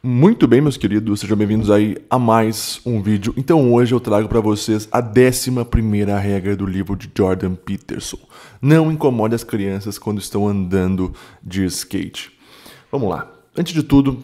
Muito bem, meus queridos, sejam bem-vindos aí a mais um vídeo. Então hoje eu trago para vocês a 11ª regra do livro de Jordan Peterson. Não incomode as crianças quando estão andando de skate. Vamos lá. Antes de tudo,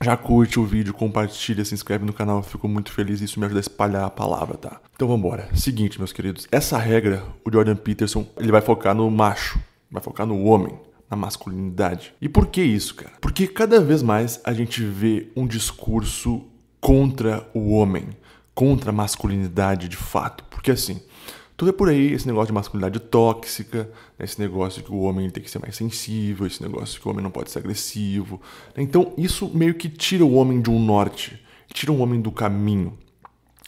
já curte o vídeo, compartilha, se inscreve no canal, fico muito feliz, e isso me ajuda a espalhar a palavra, tá? Então vamos embora. Seguinte, meus queridos, essa regra, o Jordan Peterson, ele vai focar no macho, vai focar no homem, na masculinidade. E por que isso, cara? Porque cada vez mais a gente vê um discurso contra o homem, contra a masculinidade de fato. Porque assim, tu vê é por aí esse negócio de masculinidade tóxica, né? esse negócio que o homem tem que ser mais sensível, esse negócio que o homem não pode ser agressivo. Então isso meio que tira o homem de um norte, tira o homem do caminho.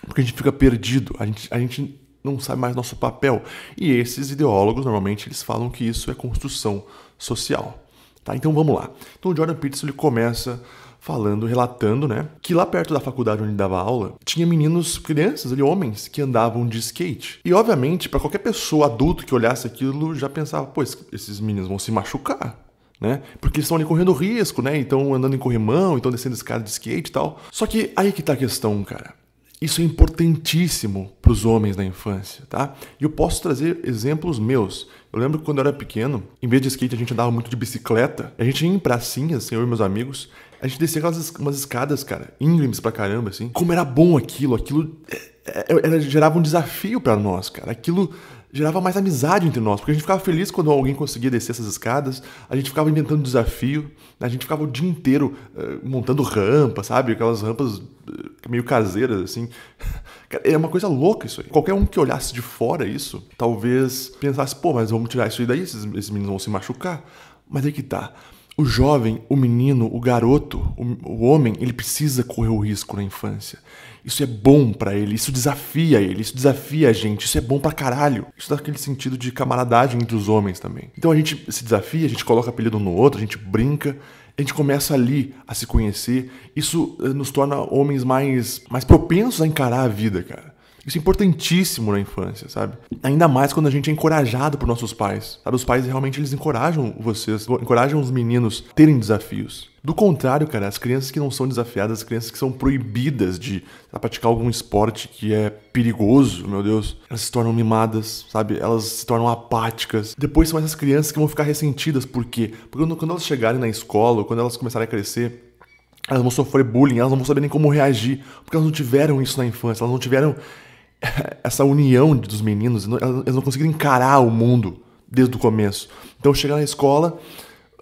Porque a gente fica perdido, a gente, a gente não sabe mais nosso papel. E esses ideólogos, normalmente, eles falam que isso é construção social. Tá? Então vamos lá. Então o Jordan Peterson ele começa falando, relatando, né, que lá perto da faculdade onde ele dava aula, tinha meninos, crianças, ali, homens, que andavam de skate. E obviamente, para qualquer pessoa adulto que olhasse aquilo, já pensava, pô, esses meninos vão se machucar. Né? Porque eles estão ali correndo risco, né? Então andando em corrimão, então descendo escada de skate e tal. Só que aí que tá a questão, cara. Isso é importantíssimo para os homens na infância, tá? E eu posso trazer exemplos meus. Eu lembro que quando eu era pequeno, em vez de skate, a gente andava muito de bicicleta. A gente ia em pracinhas, assim, eu e meus amigos. A gente descia aquelas umas escadas, cara, íngremes pra caramba, assim. Como era bom aquilo, aquilo é, é, era, gerava um desafio para nós, cara. Aquilo gerava mais amizade entre nós, porque a gente ficava feliz quando alguém conseguia descer essas escadas, a gente ficava inventando desafio, a gente ficava o dia inteiro uh, montando rampa, sabe? Aquelas rampas eh, meio caseiras, assim. É uma coisa louca isso aí. Qualquer um que olhasse de fora isso, talvez pensasse, pô, mas vamos tirar isso aí daí, esses, esses meninos vão se machucar. Mas aí que tá. O jovem, o menino, o garoto, o, o homem, ele precisa correr o risco na infância. Isso é bom para ele, isso desafia ele, isso desafia a gente, isso é bom pra caralho. Isso dá aquele sentido de camaradagem entre os homens também. Então a gente se desafia, a gente coloca apelido no outro, a gente brinca, a gente começa ali a se conhecer. Isso eh, nos torna homens mais, mais propensos a encarar a vida, cara. Isso é importantíssimo na infância, sabe? Ainda mais quando a gente é encorajado por nossos pais, sabe? Os pais realmente eles encorajam vocês, encorajam os meninos a terem desafios. Do contrário, cara, as crianças que não são desafiadas, as crianças que são proibidas de praticar algum esporte que é perigoso, meu Deus, elas se tornam mimadas, sabe? Elas se tornam apáticas. Depois são essas crianças que vão ficar ressentidas, por quê? Porque quando elas chegarem na escola, quando elas começarem a crescer, elas vão sofrer bullying, elas não vão saber nem como reagir, porque elas não tiveram isso na infância, elas não tiveram essa união dos meninos, eles não conseguiram encarar o mundo desde o começo. Então, chegar na escola,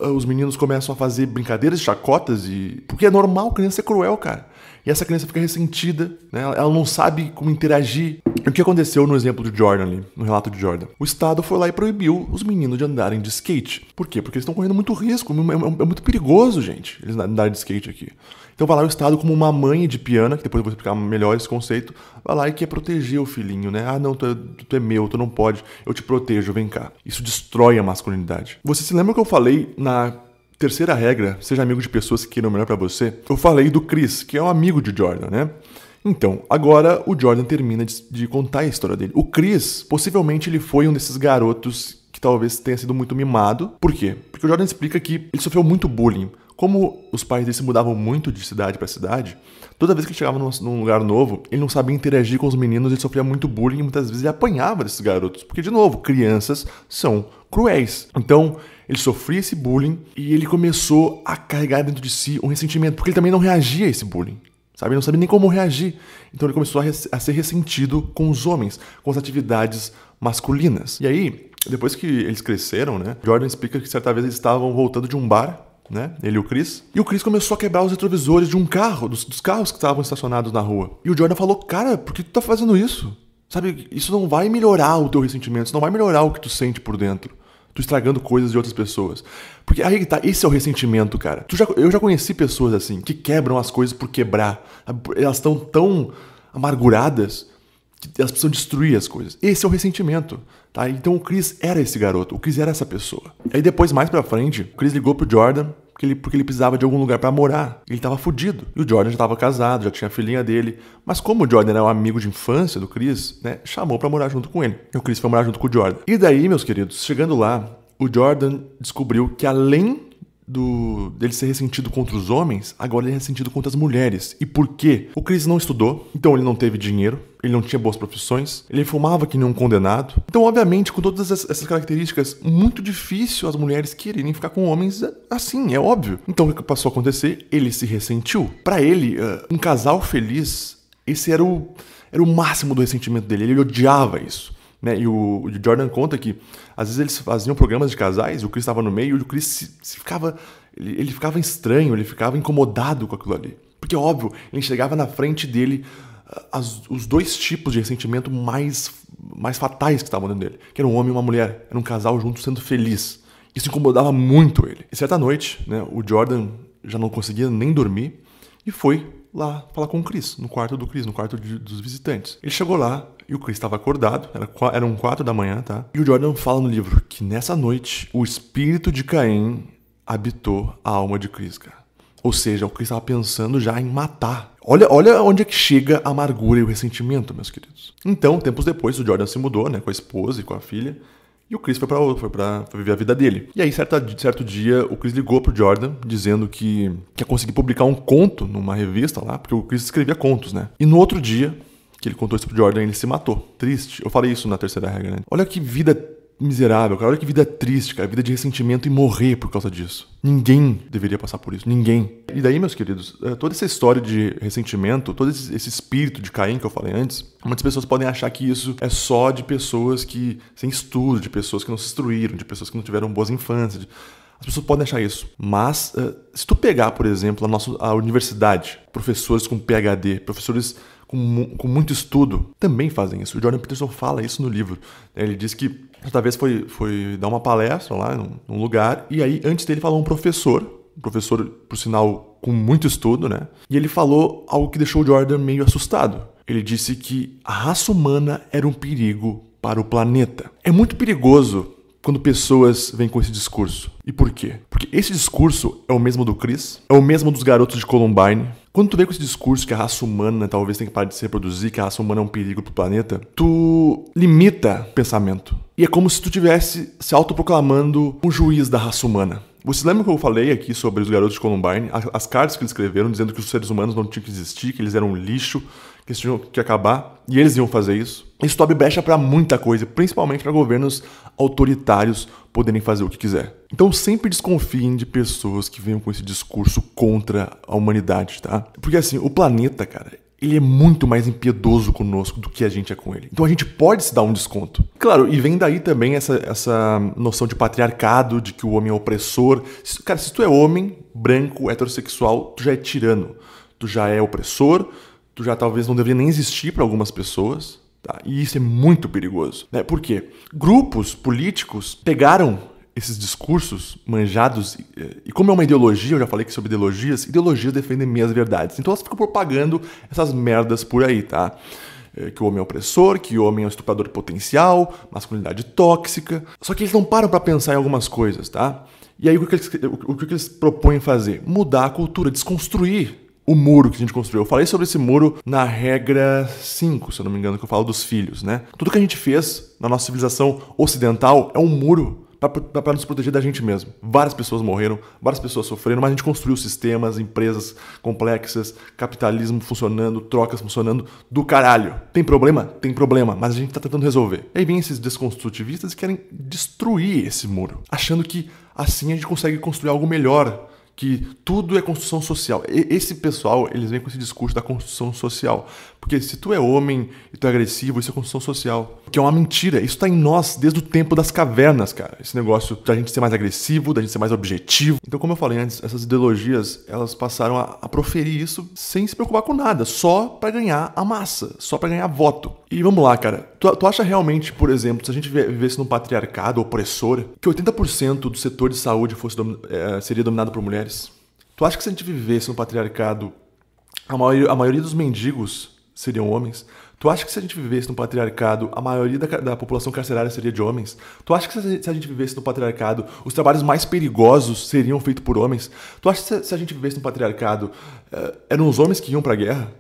ah, os meninos começam a fazer brincadeiras, chacotas e porque é normal, criança é cruel, cara. E essa criança fica ressentida, né? ela não sabe como interagir. o que aconteceu no exemplo de Jordan ali, no relato de Jordan? O Estado foi lá e proibiu os meninos de andarem de skate. Por quê? Porque eles estão correndo muito risco, é, é, é muito perigoso, gente, eles andarem de skate aqui. Então vai lá o Estado como uma mãe de piano que depois eu vou explicar melhor esse conceito, vai lá e quer proteger o filhinho, né? Ah, não, tu é, tu é meu, tu não pode, eu te protejo, vem cá. Isso destrói a masculinidade. Você se lembra que eu falei na Terceira regra, seja amigo de pessoas que queiram melhor para você. Eu falei do Chris, que é um amigo de Jordan, né? Então, agora o Jordan termina de, de contar a história dele. O Chris, possivelmente ele foi um desses garotos que talvez tenha sido muito mimado. Por quê? Porque o Jordan explica que ele sofreu muito bullying. Como os pais dele se mudavam muito de cidade para cidade, toda vez que ele chegava num lugar novo, ele não sabia interagir com os meninos, ele sofria muito bullying e muitas vezes ele apanhava desses garotos. Porque, de novo, crianças são cruéis. Então, ele sofria esse bullying e ele começou a carregar dentro de si um ressentimento, porque ele também não reagia a esse bullying. Sabe? Ele não sabia nem como reagir. Então ele começou a, a ser ressentido com os homens, com as atividades masculinas. E aí, depois que eles cresceram, né? Jordan explica que certa vez eles estavam voltando de um bar né? Ele e o Chris. E o Chris começou a quebrar os retrovisores de um carro, dos, dos carros que estavam estacionados na rua. E o Jordan falou: Cara, por que tu tá fazendo isso? Sabe, isso não vai melhorar o teu ressentimento, isso não vai melhorar o que tu sente por dentro estragando coisas de outras pessoas. Porque aí que tá, esse é o ressentimento, cara. Já, eu já conheci pessoas assim, que quebram as coisas por quebrar. Elas estão tão amarguradas que elas precisam destruir as coisas. Esse é o ressentimento, tá? Então o Chris era esse garoto, o Chris era essa pessoa. Aí depois, mais pra frente, o Chris ligou pro Jordan que ele, porque ele precisava de algum lugar para morar. Ele estava fudido. E o Jordan já estava casado, já tinha a filhinha dele. Mas como o Jordan era um amigo de infância do Chris, né, chamou para morar junto com ele. E o Chris foi morar junto com o Jordan. E daí, meus queridos, chegando lá, o Jordan descobriu que além do, dele ser ressentido contra os homens, agora ele é ressentido contra as mulheres. E por quê? O Chris não estudou, então ele não teve dinheiro, ele não tinha boas profissões, ele fumava que nem um condenado. Então, obviamente, com todas essas características, muito difícil as mulheres quererem ficar com homens assim, é óbvio. Então, o que passou a acontecer? Ele se ressentiu. Para ele, eh, um casal feliz, esse era o, era o máximo do ressentimento dele, ele odiava isso. Né? E o, o Jordan conta que às vezes eles faziam programas de casais, o Chris estava no meio e o Chris se, se ficava, ele, ele, ficava estranho, ele ficava incomodado com aquilo ali. Porque, óbvio, ele chegava na frente dele ah, as, os dois tipos de ressentimento mais, mais fatais que estavam dentro dele, que era um homem e uma mulher, era um casal junto sendo feliz. Isso incomodava muito ele. E certa noite, né, o Jordan já não conseguia nem dormir e foi lá falar com o Chris, no quarto do Chris, no quarto de, dos visitantes. Ele chegou lá, e o Chris estava acordado, era, eram quatro da manhã, tá? E o Jordan fala no livro que nessa noite o espírito de Caim habitou a alma de Chris, cara. Ou seja, o Chris estava pensando já em matar. Olha, olha onde é que chega a amargura e o ressentimento, meus queridos. Então, tempos depois, o Jordan se mudou, né, com a esposa e com a filha. E o Chris foi para foi para viver a vida dele. E aí, certo certo dia, o Chris ligou pro Jordan dizendo que, que ia conseguir publicar um conto numa revista lá, porque o Chris escrevia contos, né? E no outro dia, que ele contou isso pro Jordan, ele se matou. Triste. Eu falei isso na terceira regra, né? Olha que vida miserável, cara. Olha que vida triste, cara. Vida de ressentimento e morrer por causa disso. Ninguém deveria passar por isso. Ninguém. E daí, meus queridos, é, toda essa história de ressentimento, todo esse espírito de Caim que eu falei antes, muitas pessoas podem achar que isso é só de pessoas que sem estudo, de pessoas que não se instruíram, de pessoas que não tiveram boas infâncias. As pessoas podem achar isso. Mas, é, se tu pegar, por exemplo, a nossa a universidade, professores com PhD, professores com, com muito estudo, também fazem isso. O Jordan Peterson fala isso no livro. Ele diz que certa vez foi, foi dar uma palestra lá num, num lugar, e aí antes dele falou um professor, um professor, por sinal, com muito estudo, né? E ele falou algo que deixou o Jordan meio assustado. Ele disse que a raça humana era um perigo para o planeta. É muito perigoso quando pessoas vêm com esse discurso. E por quê? Porque esse discurso é o mesmo do Chris, é o mesmo dos garotos de Columbine. Quando tu vem com esse discurso que a raça humana talvez tenha que parar de se reproduzir, que a raça humana é um perigo pro planeta, tu limita o pensamento. E é como se tu tivesse se autoproclamando um juiz da raça humana. Você lembra que eu falei aqui sobre os garotos de Columbine? As cartas que eles escreveram dizendo que os seres humanos não tinham que existir, que eles eram um lixo, que eles tinham que acabar, e eles iam fazer isso. Isso abre brecha para muita coisa, principalmente para governos autoritários poderem fazer o que quiser. Então sempre desconfiem de pessoas que venham com esse discurso contra a humanidade, tá? Porque assim, o planeta, cara, ele é muito mais impiedoso conosco do que a gente é com ele. Então a gente pode se dar um desconto. Claro, e vem daí também essa, essa noção de patriarcado, de que o homem é opressor. Cara, se tu é homem, branco, heterossexual, tu já é tirano. Tu já é opressor, tu já talvez não deveria nem existir para algumas pessoas. Tá? E isso é muito perigoso. Né? Por quê? Grupos políticos pegaram esses discursos manjados, e eh, como é uma ideologia, eu já falei que sobre ideologias, ideologias defendem meias verdades. Então elas ficam propagando essas merdas por aí, tá? Eh, que o homem é opressor, que o homem é um estuprador potencial, masculinidade tóxica. Só que eles não param para pensar em algumas coisas, tá? E aí o que, eles, o que eles propõem fazer? Mudar a cultura, desconstruir o muro que a gente construiu. Eu falei sobre esse muro na regra 5, se eu não me engano, que eu falo dos filhos, né? Tudo que a gente fez na nossa civilização ocidental é um muro para nos proteger da gente mesmo. Várias pessoas morreram, várias pessoas sofreram, mas a gente construiu sistemas, empresas complexas, capitalismo funcionando, trocas funcionando do caralho. Tem problema? Tem problema, mas a gente está tentando resolver. E aí vem esses desconstrutivistas que querem destruir esse muro, achando que assim a gente consegue construir algo melhor que tudo é construção social. E esse pessoal, eles vêm com esse discurso da construção social. Porque se tu é homem e tu é agressivo, isso é construção social. Que é uma mentira. Isso tá em nós desde o tempo das cavernas, cara. Esse negócio da gente ser mais agressivo, da gente ser mais objetivo. Então, como eu falei antes, essas ideologias, elas passaram a, a proferir isso sem se preocupar com nada, só para ganhar a massa, só para ganhar voto. E vamos lá, cara. Tu, tu acha realmente, por exemplo, se a gente vivesse num patriarcado opressor, que 80% do setor de saúde fosse é, seria dominado por mulheres? Tu acha que se a gente vivesse num patriarcado, a a maioria dos mendigos seriam homens? Tu acha que se a gente vivesse no patriarcado, a maioria da, da, população carcerária seria de homens? Tu acha que se a gente vivesse no patriarcado, os trabalhos mais perigosos seriam feitos por homens? Tu acha que se a gente vivesse no patriarcado, eh, eram os homens que iam para a guerra?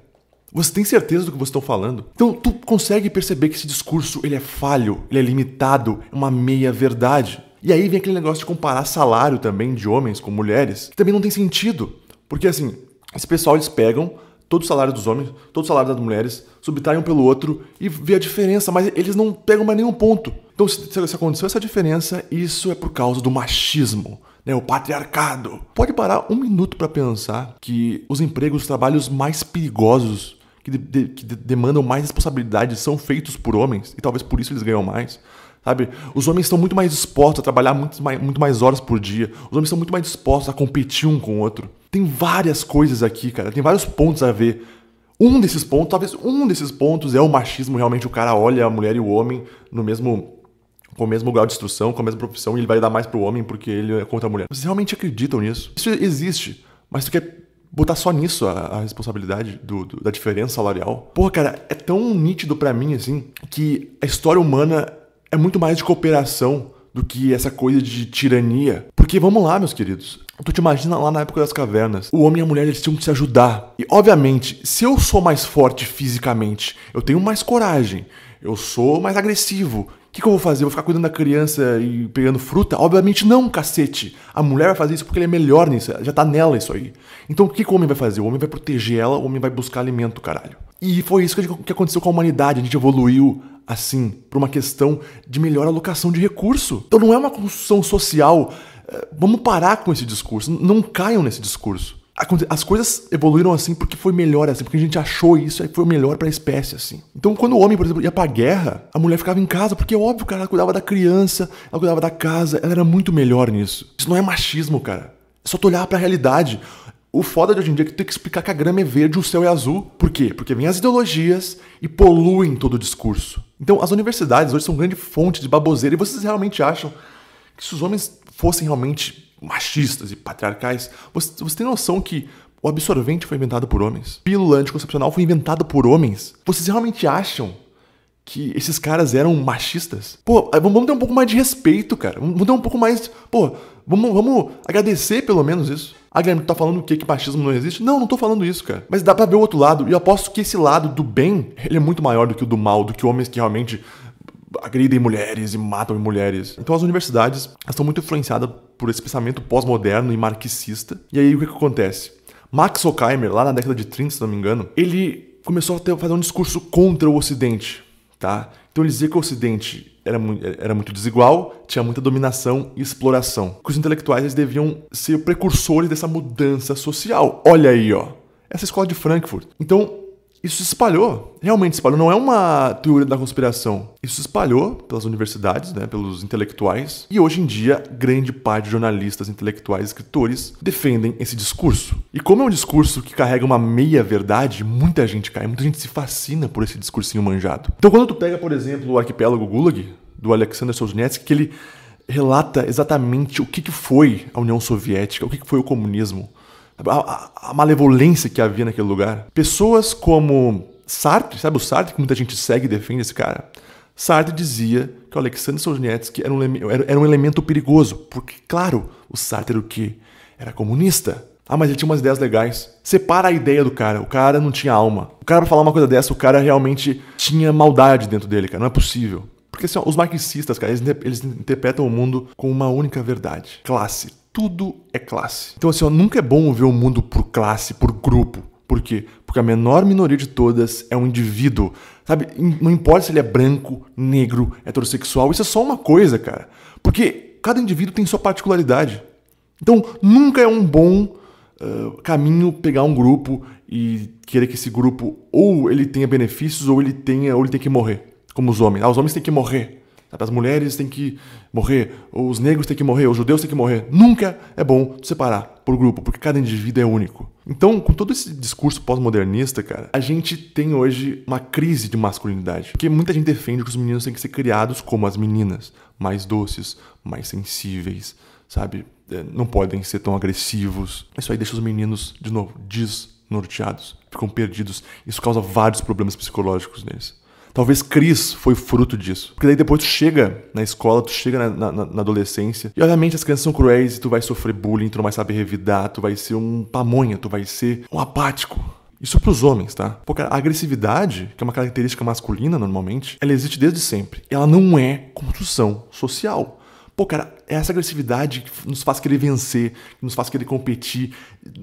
Você tem certeza do que vocês estão falando? Então, tu consegue perceber que esse discurso ele é falho, ele é limitado, é uma meia-verdade. E aí vem aquele negócio de comparar salário também de homens com mulheres, que também não tem sentido. Porque, assim, esse pessoal eles pegam todo o salário dos homens, todo o salário das mulheres, subtraem um pelo outro e vê a diferença, mas eles não pegam mais nenhum ponto. Então, se, se aconteceu essa diferença, isso é por causa do machismo. Né, o patriarcado. Pode parar um minuto para pensar que os empregos, os trabalhos mais perigosos que, de, de, que de, demandam mais responsabilidade são feitos por homens e talvez por isso eles ganham mais. Sabe? Os homens estão muito mais dispostos a trabalhar muito mais, muito mais horas por dia. Os homens estão muito mais dispostos a competir um com o outro. Tem várias coisas aqui, cara. Tem vários pontos a ver. Um desses pontos, talvez um desses pontos é o machismo. Realmente o cara olha a mulher e o homem no mesmo com o mesmo grau de instrução, com a mesma profissão, e ele vai dar mais pro homem porque ele é contra a mulher. Vocês realmente acreditam nisso? Isso existe, mas tu quer botar só nisso a, a responsabilidade do, do, da diferença salarial? Porra, cara, é tão nítido para mim, assim, que a história humana é muito mais de cooperação do que essa coisa de tirania. Porque vamos lá, meus queridos. Tu te imagina lá na época das cavernas. O homem e a mulher eles tinham que se ajudar. E obviamente, se eu sou mais forte fisicamente, eu tenho mais coragem, eu sou mais agressivo. O que, que eu vou fazer? Eu vou ficar cuidando da criança e pegando fruta? Obviamente não, cacete. A mulher vai fazer isso porque ele é melhor nisso, já tá nela isso aí. Então o que, que o homem vai fazer? O homem vai proteger ela, o homem vai buscar alimento, caralho. E foi isso que aconteceu com a humanidade, a gente evoluiu, assim por uma questão de melhor alocação de recurso. Então não é uma construção social. É, vamos parar com esse discurso. Não caiam nesse discurso. As coisas evoluíram assim porque foi melhor assim, porque a gente achou isso e foi melhor para a espécie assim. Então, quando o homem, por exemplo, ia para a guerra, a mulher ficava em casa, porque é óbvio, cara, ela cuidava da criança, ela cuidava da casa, ela era muito melhor nisso. Isso não é machismo, cara. É só tu olhar para a realidade. O foda de hoje em dia é que tu tem que explicar que a grama é verde e o céu é azul. Por quê? Porque vem as ideologias e poluem todo o discurso. Então, as universidades hoje são grande fonte de baboseira e vocês realmente acham que se os homens fossem realmente machistas e patriarcais, você, você tem noção que o absorvente foi inventado por homens? Pílula anticoncepcional foi inventada por homens? Vocês realmente acham que esses caras eram machistas. Pô, vamos ter um pouco mais de respeito, cara. Vamos ter um pouco mais. Pô, vamos, vamos agradecer pelo menos isso. Ah, Guilherme, tu tá falando o quê? Que machismo não existe? Não, não tô falando isso, cara. Mas dá pra ver o outro lado. E eu aposto que esse lado do bem, ele é muito maior do que o do mal, do que homens que realmente agridem mulheres e matam mulheres. Então as universidades estão muito influenciadas por esse pensamento pós-moderno e marxista. E aí o que, que acontece? Max Horkheimer, lá na década de 30, se não me engano, ele começou a ter, fazer um discurso contra o Ocidente Tá? Então ele dizia que o Ocidente era, mu era muito desigual, tinha muita dominação e exploração. Que os intelectuais deviam ser precursores dessa mudança social. Olha aí, ó. Essa escola de Frankfurt. Então, isso se espalhou, realmente se espalhou, não é uma teoria da conspiração. Isso se espalhou pelas universidades, né, pelos intelectuais, e hoje em dia grande parte de jornalistas, intelectuais, escritores defendem esse discurso. E como é um discurso que carrega uma meia verdade, muita gente cai, muita gente se fascina por esse discursinho manjado. Então quando tu pega, por exemplo, o arquipélago Gulag do Alexander Solzhenitsyn, que ele relata exatamente o que, foi a União Soviética, o que foi o comunismo, a, a malevolência que havia naquele lugar. Pessoas como Sartre, sabe o Sartre que muita gente segue e defende esse cara? Sartre dizia que o Alexander Solzhenitsyn era um, era um elemento perigoso, porque, claro, o Sartre era o quê? Era comunista. Ah, mas ele tinha umas ideias legais. Separa a ideia do cara. O cara não tinha alma. O cara, pra falar uma coisa dessa, o cara realmente tinha maldade dentro dele, cara. Não é possível. Porque assim, ó, os marxistas, cara, eles, eles interpretam o mundo com uma única verdade: classe tudo é classe. Então, assim, ó, nunca é bom ver o mundo por classe, por grupo. Por quê? Porque a menor minoria de todas é um indivíduo. Sabe? Não importa se ele é branco, negro, heterossexual, isso é só uma coisa, cara. Porque cada indivíduo tem sua particularidade. Então, nunca é um bom uh, caminho pegar um grupo e querer que esse grupo ou ele tenha benefícios ou ele tenha ou ele tem que morrer, como os homens. Ah, os homens têm que morrer. As mulheres têm que morrer, os negros têm que morrer, os judeus têm que morrer. Nunca é bom separar por grupo, porque cada indivíduo é único. Então, com todo esse discurso pós-modernista, cara, a gente tem hoje uma crise de masculinidade. Porque muita gente defende que os meninos têm que ser criados como as meninas, mais doces, mais sensíveis, sabe? É, não podem ser tão agressivos. Isso aí deixa os meninos, de novo, desnorteados, ficam perdidos. Isso causa vários problemas psicológicos neles. Talvez Cris foi fruto disso. Porque daí depois tu chega na escola, tu chega na, na, na, adolescência, e obviamente as crianças são cruéis e tu vai sofrer bullying, tu não vai saber revidar, tu vai ser um pamonha, tu vai ser um apático. Isso é para os homens, tá? Pô, cara, a agressividade, que é uma característica masculina normalmente, ela existe desde sempre. Ela não é construção social. Pô, cara, é essa agressividade que nos faz querer vencer, que nos faz querer competir,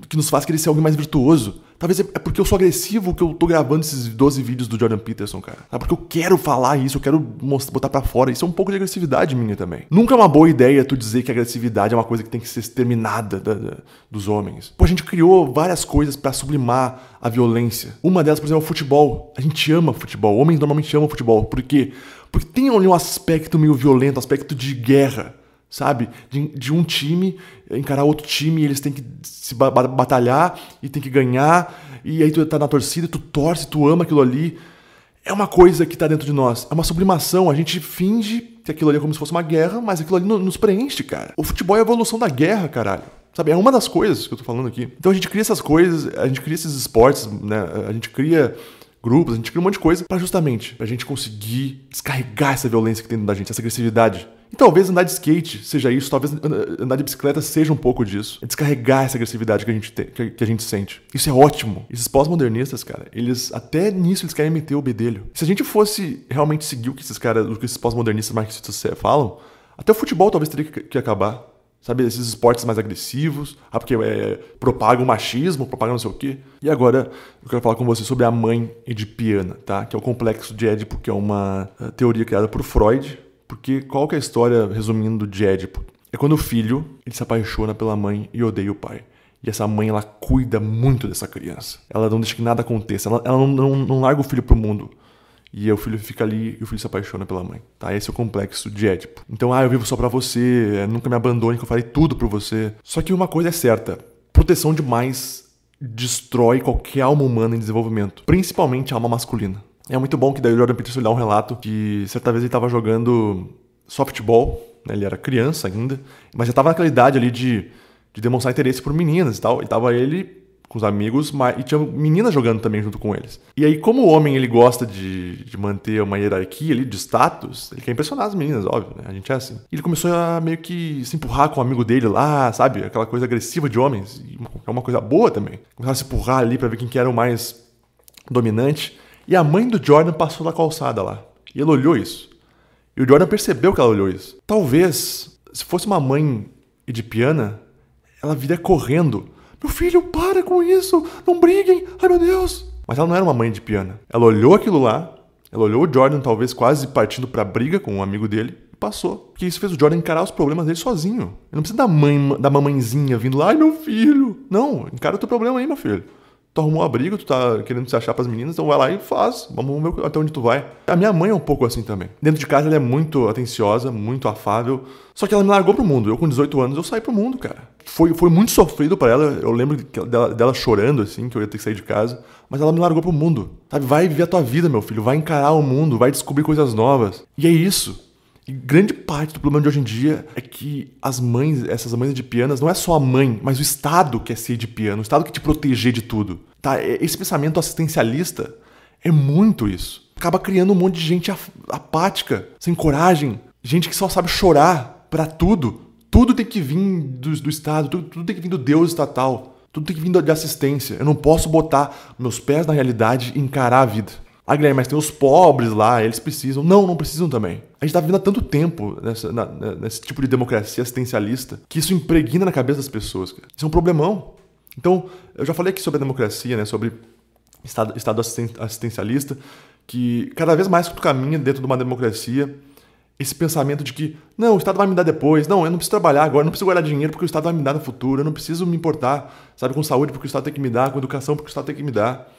que nos faz querer ser alguém mais virtuoso. Talvez é, é porque eu sou agressivo que eu tô gravando esses 12 vídeos do Jordan Peterson, cara. É porque eu quero falar isso, eu quero mostrar, botar para fora. Isso é um pouco de agressividade minha também. Nunca é uma boa ideia tu dizer que a agressividade é uma coisa que tem que ser exterminada da, da, dos homens. Pô, a gente criou várias coisas para sublimar a violência. Uma delas, por exemplo, é o futebol. A gente ama futebol. Homens normalmente amam futebol. Por quê? Porque tem ali um aspecto meio violento, um aspecto de guerra sabe? De, de, um time encarar outro time, eles têm que se batalhar e tem que ganhar, e aí tu tá na torcida, tu torce, tu ama aquilo ali. É uma coisa que tá dentro de nós, é uma sublimação, a gente finge que aquilo ali é como se fosse uma guerra, mas aquilo ali nos preenche, cara. O futebol é a evolução da guerra, caralho. Sabe, é uma das coisas que eu tô falando aqui. Então a gente cria essas coisas, a gente cria esses esportes, né? A gente cria grupos, a gente cria um monte de coisa para justamente a gente conseguir descarregar essa violência que tem dentro da gente, essa agressividade. E talvez andar de skate seja isso, talvez andar de bicicleta seja um pouco disso. É descarregar essa agressividade que a gente, tem, que a gente sente. Isso é ótimo. Esses pós-modernistas, cara, eles até nisso eles querem meter o bedelho. Se a gente fosse realmente seguir o que esses caras, o que esses pós-modernistas marxistas falam, até o futebol talvez teria que acabar. Sabe, esses esportes mais agressivos, ah, porque é, propagam machismo, propagam não sei o quê. E agora eu quero falar com você sobre a mãe edipiana, tá? Que é o complexo de Édipo, que é uma eh, teoria criada por Freud. Porque qual que é a história, resumindo, de Édipo? É quando o filho ele se apaixona pela mãe e odeia o pai. E essa mãe, ela cuida muito dessa criança. Ela não deixa que nada aconteça. Ela, ela não, não, não larga o filho pro mundo. E o filho fica ali e o filho se apaixona pela mãe, tá? Esse é o complexo de Édipo. Então, ah, eu vivo só para você, eh, nunca me abandone, que eu farei tudo por você. Só que uma coisa é certa, proteção demais destrói qualquer alma humana em desenvolvimento, principalmente a alma masculina. É muito bom que daí o Jordan Peterson dá um relato que certa vez ele estava jogando softball, né? ele era criança ainda, mas já estava naquela idade ali de, de demonstrar interesse por meninas e tal. E tava ele com os amigos, mas, e tinha meninas jogando também junto com eles. E aí, como o homem ele gosta de, de manter uma hierarquia ali, de status, ele quer impressionar as meninas, óbvio, né? A gente é assim. ele começou a meio que se empurrar com o um amigo dele lá, sabe? Aquela coisa agressiva de homens, é uma coisa boa também. Começaram a se empurrar ali para ver quem que era o mais dominante. E a mãe do Jordan passou da calçada lá. E ele olhou isso. E o Jordan percebeu que ela olhou isso. Talvez, se fosse uma mãe edipiana, ela viria correndo meu filho, para com isso! Não briguem! Ai meu Deus! Mas ela não era uma mãe de piano. Ela olhou aquilo lá, ela olhou o Jordan talvez quase partindo pra briga com um amigo dele, e passou. Porque isso fez o Jordan encarar os problemas dele sozinho. Ele não precisa da mãe, da mamãezinha vindo lá, ai meu filho. Não, encara o teu problema aí, meu filho. Tu arrumou a briga, tu tá querendo se achar pras meninas, então vai lá e faz. Vamos ver até onde tu vai. A minha mãe é um pouco assim também. Dentro de casa ela é muito atenciosa, muito afável. Só que ela me largou pro mundo. Eu com 18 anos, eu saí pro mundo, cara foi, foi muito sofrido para ela. Eu lembro dela, dela, chorando, assim, que eu ia ter que sair de casa. Mas ela me largou pro mundo. Sabe? Vai viver a tua vida, meu filho. Vai encarar o mundo. Vai descobrir coisas novas. E é isso. E grande parte do problema de hoje em dia é que as mães, essas mães de pianas, não é só a mãe, mas o Estado que é ser de piano, o Estado que te proteger de tudo. Tá? Esse pensamento assistencialista é muito isso. Acaba criando um monte de gente apática, sem coragem, gente que só sabe chorar para tudo, tudo tem que vir do, do Estado, tudo, tudo tem que vir do Deus estatal, tudo tem que vir de assistência. Eu não posso botar meus pés na realidade e encarar a vida. Ah, Guilherme, mas tem os pobres lá, eles precisam. Não, não precisam também. A gente tá vivendo há tanto tempo nessa, na, nesse tipo de democracia assistencialista que isso impregna na cabeça das pessoas. Cara. Isso é um problemão. Então, eu já falei aqui sobre a democracia, né? Sobre Estado, estado assistencialista, que cada vez mais que tu caminha dentro de uma democracia, esse pensamento de que, não, o Estado vai me dar depois, não, eu não preciso trabalhar agora, eu não preciso guardar dinheiro porque o Estado vai me dar no futuro, eu não preciso me importar, sabe, com saúde porque o Estado tem que me dar, com educação porque o Estado tem que me dar.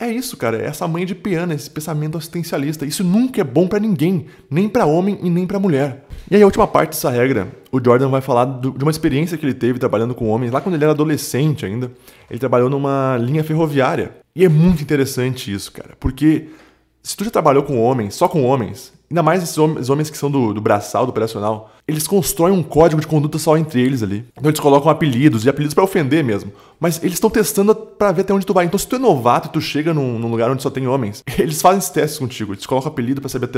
É isso, cara, é essa mãe de piano, esse pensamento assistencialista. Isso nunca é bom para ninguém, nem para homem e nem para mulher. E aí, a última parte dessa regra, o Jordan vai falar do, de uma experiência que ele teve trabalhando com homens, lá quando ele era adolescente ainda. Ele trabalhou numa linha ferroviária. E é muito interessante isso, cara, porque se tu já trabalhou com homens, só com homens, ainda mais esses homens, que são do, do braçal, do operacional, eles constroem um código de conduta só entre eles ali. Então eles colocam apelidos, e apelidos para ofender mesmo. Mas eles estão testando para ver até onde tu vai. Então se tu é novato e tu chega num, num, lugar onde só tem homens, eles fazem esses testes contigo. Eles colocam apelido para saber,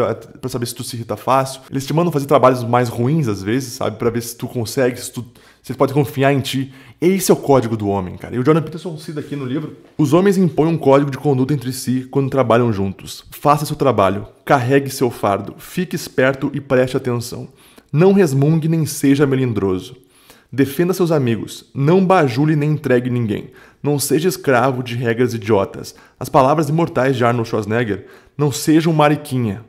saber se tu se irrita fácil. Eles te mandam fazer trabalhos mais ruins às vezes, sabe? para ver se tu consegue, se tu você pode confiar em ti. Esse é o código do homem, cara. E o Jonathan Peterson cita aqui no livro: Os homens impõem um código de conduta entre si quando trabalham juntos. Faça seu trabalho, carregue seu fardo, fique esperto e preste atenção. Não resmungue nem seja melindroso. Defenda seus amigos, não bajule nem entregue ninguém. Não seja escravo de regras idiotas. As palavras imortais de Arnold Schwarzenegger: Não seja um mariquinha,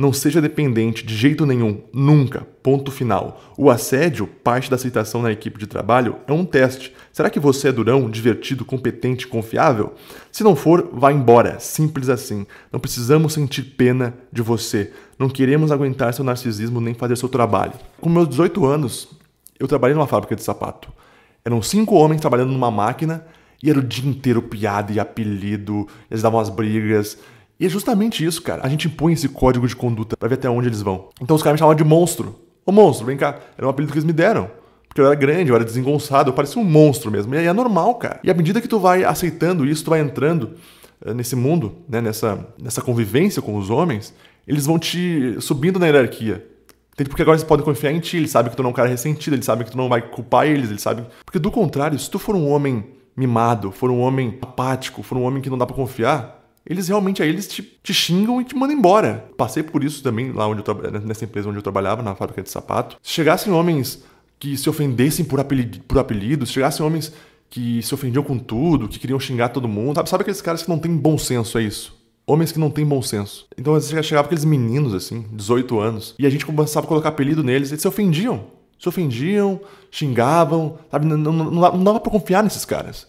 não seja dependente de jeito nenhum, nunca. Ponto final. O assédio, parte da aceitação na equipe de trabalho, é um teste. Será que você é durão, divertido, competente, confiável? Se não for, vá embora. Simples assim. Não precisamos sentir pena de você. Não queremos aguentar seu narcisismo nem fazer seu trabalho. Com meus 18 anos, eu trabalhei numa fábrica de sapato. Eram cinco homens trabalhando numa máquina e era o dia inteiro piada e apelido, eles davam as brigas. E é justamente isso, cara. A gente impõe esse código de conduta pra ver até onde eles vão. Então os caras me chamavam de monstro. Ô monstro, vem cá. Era um apelido que eles me deram. Porque eu era grande, eu era desengonçado, eu parecia um monstro mesmo. E aí é normal, cara. E à medida que tu vai aceitando isso, tu vai entrando eh, nesse mundo, né, nessa, nessa convivência com os homens, eles vão te subindo na hierarquia. Entende? Porque agora eles podem confiar em ti, eles sabem que tu não é um cara ressentido, eles sabem que tu não vai culpar eles, eles sabem. Porque do contrário, se tu for um homem mimado, for um homem apático, for um homem que não dá para confiar, eles realmente aí eles te, te, xingam e te mandam embora. Passei por isso também lá onde eu nessa empresa onde eu trabalhava, na fábrica de sapato. Se chegassem homens que se ofendessem por, apelido, por apelidos, chegassem homens que se ofendiam com tudo, que queriam xingar todo mundo. Sabe, sabe aqueles caras que não têm bom senso, é isso? Homens que não têm bom senso. Então às vezes chegava aqueles meninos, assim, 18 anos, e a gente começava a colocar apelido neles, eles se ofendiam. Se ofendiam, xingavam, sabe? Não, não, não, não dava pra confiar nesses caras.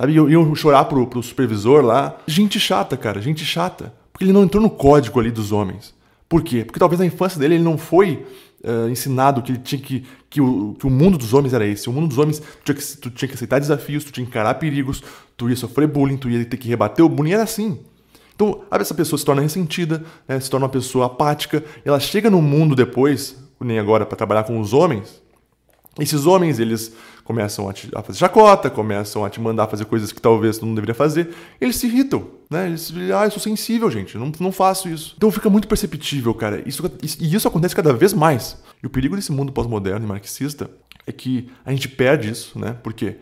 Sabe? E eu, chorar pro, pro supervisor lá. Gente chata, cara, gente chata. Porque ele não entrou no código ali dos homens. Por quê? Porque talvez na infância dele ele não foi uh, ensinado que ele tinha que. Que o, que o mundo dos homens era esse. O mundo dos homens, tu tinha, que, tu tinha que aceitar desafios, tu tinha que encarar perigos, tu ia sofrer bullying, tu ia ter que rebater o bullying, era assim. Então, essa pessoa se torna ressentida, né? se torna uma pessoa apática, ela chega no mundo depois, nem agora, para trabalhar com os homens, esses homens, eles começam a, te, a, fazer chacota, começam a te mandar fazer coisas que talvez tu não deveria fazer, eles se irritam, né? Eles ah, eu sou sensível, gente, não, não faço isso. Então fica muito perceptível, cara. Isso, isso, e isso acontece cada vez mais. E o perigo desse mundo pós-moderno e marxista é que a gente perde isso, né? Por quê?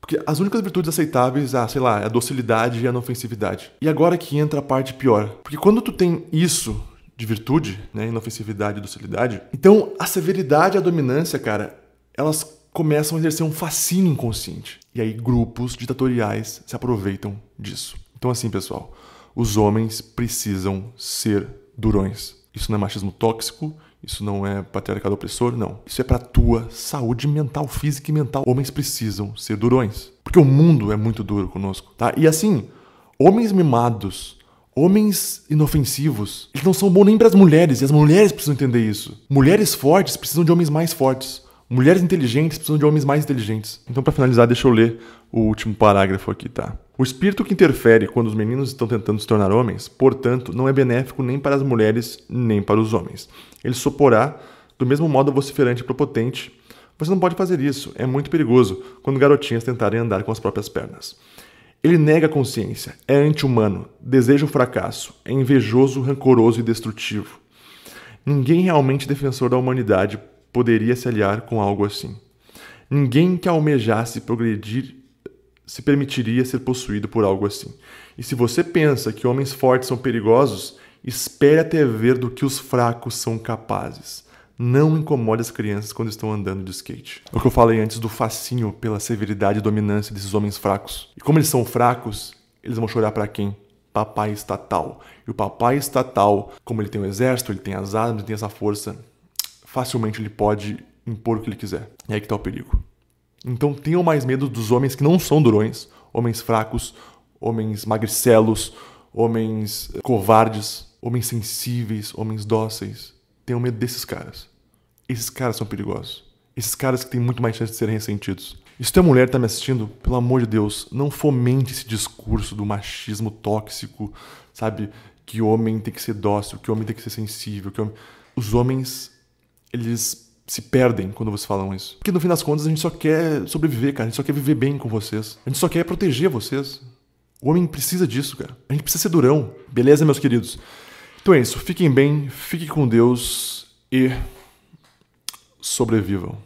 Porque as únicas virtudes aceitáveis, ah, sei lá, é a docilidade e a inofensividade. E agora que entra a parte pior. Porque quando tu tem isso de virtude, né, inofensividade e docilidade, então a severidade e a dominância, cara, elas começam a exercer um fascínio inconsciente. E aí grupos ditatoriais se aproveitam disso. Então assim, pessoal, os homens precisam ser durões. Isso não é machismo tóxico, isso não é patriarcado opressor, não. Isso é para tua saúde mental, física e mental. Homens precisam ser durões, porque o mundo é muito duro conosco, tá? E assim, homens mimados, homens inofensivos, eles não são bons nem para as mulheres, e as mulheres precisam entender isso. Mulheres fortes precisam de homens mais fortes. Mulheres inteligentes precisam de homens mais inteligentes. Então, para finalizar, deixa eu ler o último parágrafo aqui, tá? O espírito que interfere quando os meninos estão tentando se tornar homens, portanto, não é benéfico nem para as mulheres, nem para os homens. Ele soporá do mesmo modo vociferante e propotente. Você não pode fazer isso, é muito perigoso quando garotinhas tentarem andar com as próprias pernas. Ele nega a consciência, é anti-humano, deseja o fracasso, é invejoso, rancoroso e destrutivo. Ninguém realmente é defensor da humanidade poderia se aliar com algo assim. Ninguém que almejasse progredir se permitiria ser possuído por algo assim. E se você pensa que homens fortes são perigosos, espere até ver do que os fracos são capazes. Não incomode as crianças quando estão andando de skate. É o que eu falei antes do fascínio pela severidade e dominância desses homens fracos. E como eles são fracos, eles vão chorar para quem? Papai estatal. E o papai estatal, como ele tem o exército, ele tem as armas, ele tem essa força, facilmente ele pode impor o que ele quiser. E aí que tá o perigo. Então tenham mais medo dos homens que não são durões, homens fracos, homens magricelos, homens eh, covardes, homens sensíveis, homens dóceis. Tenham medo desses caras. Esses caras são perigosos. Esses caras que têm muito mais chance de serem ressentidos. E se tua mulher tá me assistindo, pelo amor de Deus, não fomente esse discurso do machismo tóxico, sabe? Que homem tem que ser dócil, que homem tem que ser sensível, que homem... Os homens eles se perdem quando vocês falam isso. Porque no fim das contas a gente só quer sobreviver, cara. A gente só quer viver bem com vocês. A gente só quer proteger vocês. O homem precisa disso, cara. A gente precisa ser durão. Beleza, meus queridos? Então é isso. Fiquem bem, fiquem com Deus e sobrevivam.